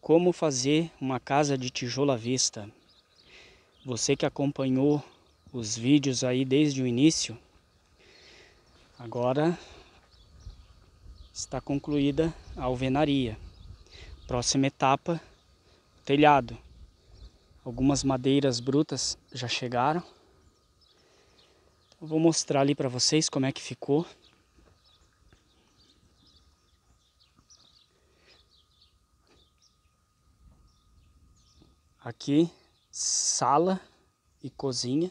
Como fazer uma casa de tijolo à vista? Você que acompanhou os vídeos aí desde o início, agora está concluída a alvenaria. Próxima etapa, o telhado. Algumas madeiras brutas já chegaram. Então, vou mostrar ali para vocês como é que ficou. Aqui, sala e cozinha.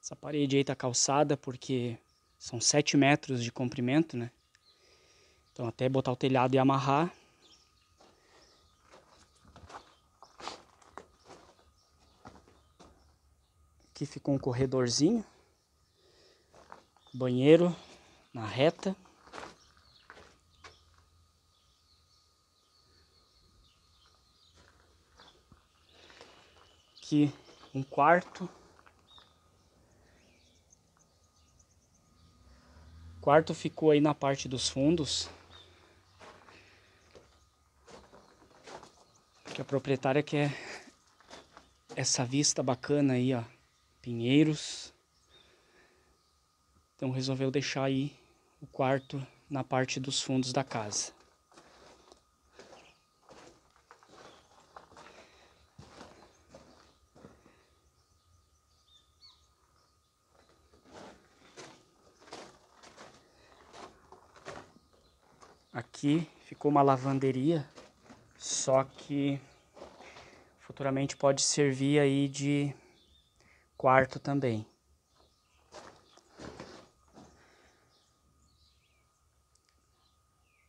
Essa parede aí tá calçada porque são 7 metros de comprimento, né? Então até botar o telhado e amarrar. Aqui ficou um corredorzinho. Banheiro na reta. aqui um quarto. O quarto ficou aí na parte dos fundos. Que a proprietária quer essa vista bacana aí, ó. Pinheiros. Então resolveu deixar aí o quarto na parte dos fundos da casa. Aqui ficou uma lavanderia, só que futuramente pode servir aí de quarto também.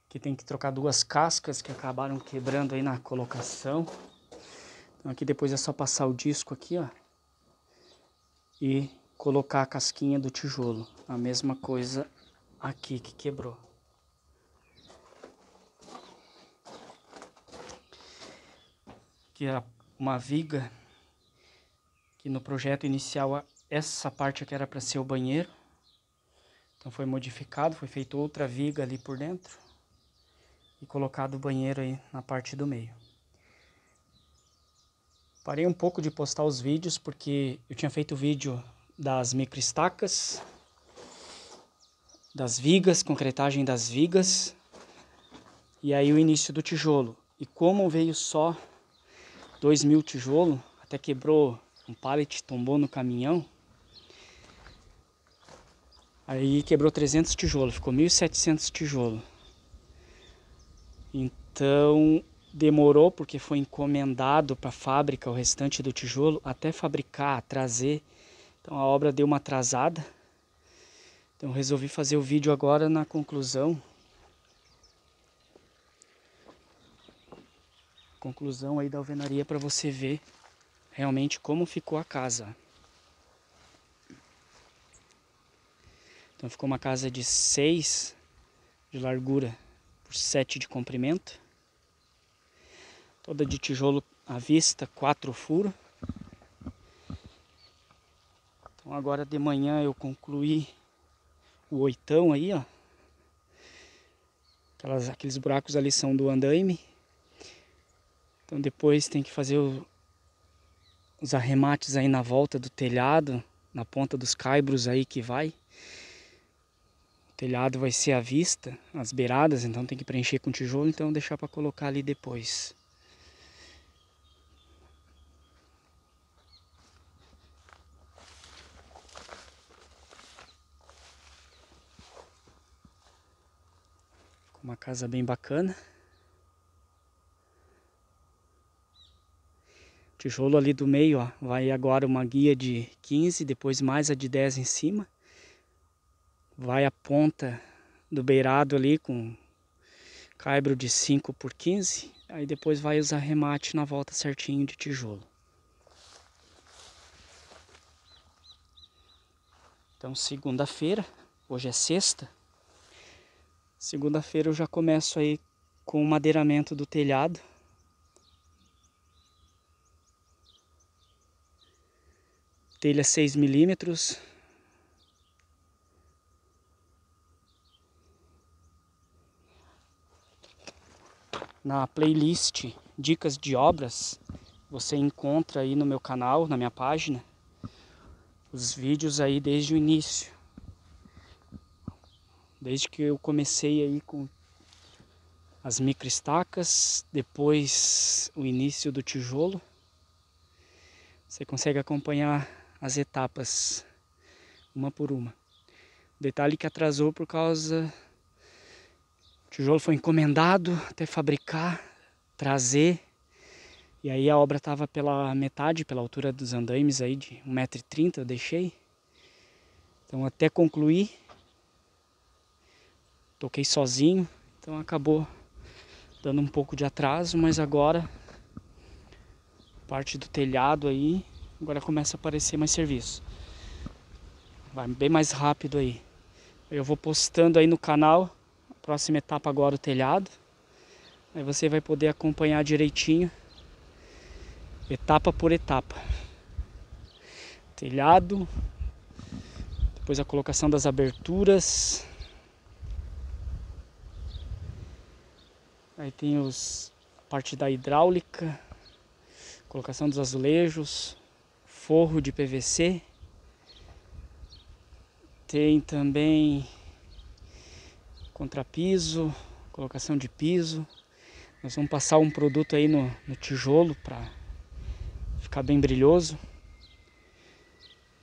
Aqui tem que trocar duas cascas que acabaram quebrando aí na colocação. Então aqui depois é só passar o disco aqui, ó. E colocar a casquinha do tijolo. A mesma coisa aqui que quebrou. que era é uma viga, que no projeto inicial essa parte aqui era para ser o banheiro. Então foi modificado, foi feita outra viga ali por dentro e colocado o banheiro aí na parte do meio. Parei um pouco de postar os vídeos porque eu tinha feito o vídeo das microestacas, das vigas, concretagem das vigas, e aí o início do tijolo. E como veio só dois mil tijolos, até quebrou um pallet, tombou no caminhão. Aí quebrou 300 tijolos, ficou 1.700 tijolos. Então demorou, porque foi encomendado para a fábrica o restante do tijolo, até fabricar, trazer. Então a obra deu uma atrasada. Então resolvi fazer o vídeo agora na conclusão, Conclusão aí da alvenaria para você ver realmente como ficou a casa. Então ficou uma casa de 6 de largura por 7 de comprimento. Toda de tijolo à vista, quatro furos. Então agora de manhã eu concluí o oitão aí, ó. Aquelas, aqueles buracos ali são do andaime. Então depois tem que fazer o, os arremates aí na volta do telhado, na ponta dos caibros aí que vai. O telhado vai ser à vista, as beiradas, então tem que preencher com tijolo, então deixar para colocar ali depois. Uma casa bem bacana. Tijolo ali do meio, ó, vai agora uma guia de 15, depois mais a de 10 em cima. Vai a ponta do beirado ali com caibro de 5 por 15. Aí depois vai os arremates na volta certinho de tijolo. Então segunda-feira, hoje é sexta. Segunda-feira eu já começo aí com o madeiramento do telhado. telha 6 milímetros. Na playlist Dicas de Obras, você encontra aí no meu canal, na minha página, os vídeos aí desde o início. Desde que eu comecei aí com as microestacas, depois o início do tijolo. Você consegue acompanhar as etapas, uma por uma. Detalhe que atrasou por causa. O tijolo foi encomendado até fabricar, trazer. E aí a obra estava pela metade, pela altura dos andaimes aí, de 1,30m eu deixei. Então até concluir, toquei sozinho, então acabou dando um pouco de atraso, mas agora parte do telhado aí Agora começa a aparecer mais serviço. Vai bem mais rápido aí. Eu vou postando aí no canal. Próxima etapa agora o telhado. Aí você vai poder acompanhar direitinho. Etapa por etapa. Telhado. Depois a colocação das aberturas. Aí tem os, a parte da hidráulica, colocação dos azulejos, forro de PVC. Tem também contrapiso, colocação de piso. Nós vamos passar um produto aí no, no tijolo para ficar bem brilhoso.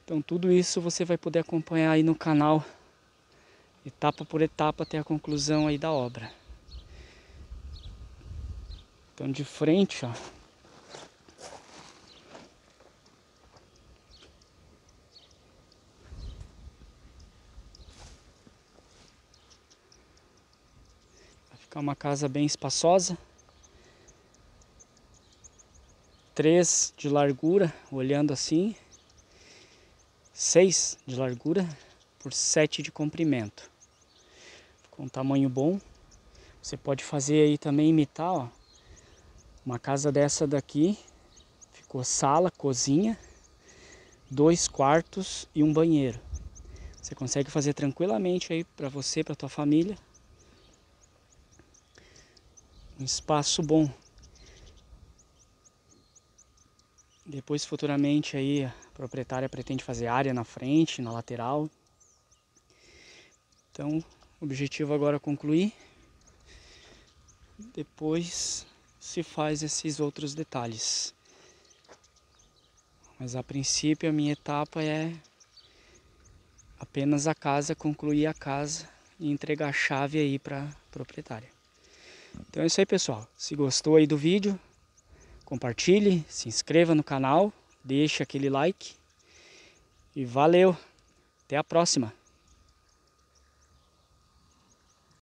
Então tudo isso você vai poder acompanhar aí no canal, etapa por etapa até a conclusão aí da obra. Então de frente, ó, é uma casa bem espaçosa. 3 de largura, olhando assim. 6 de largura por 7 de comprimento. Com um tamanho bom. Você pode fazer aí também imitar, ó. Uma casa dessa daqui ficou sala, cozinha, dois quartos e um banheiro. Você consegue fazer tranquilamente aí para você, para tua família um espaço bom. Depois, futuramente, aí, a proprietária pretende fazer área na frente, na lateral. Então, objetivo agora é concluir. Depois se faz esses outros detalhes. Mas a princípio a minha etapa é apenas a casa, concluir a casa e entregar a chave aí para a proprietária. Então é isso aí, pessoal. Se gostou aí do vídeo, compartilhe, se inscreva no canal, deixe aquele like. E valeu! Até a próxima!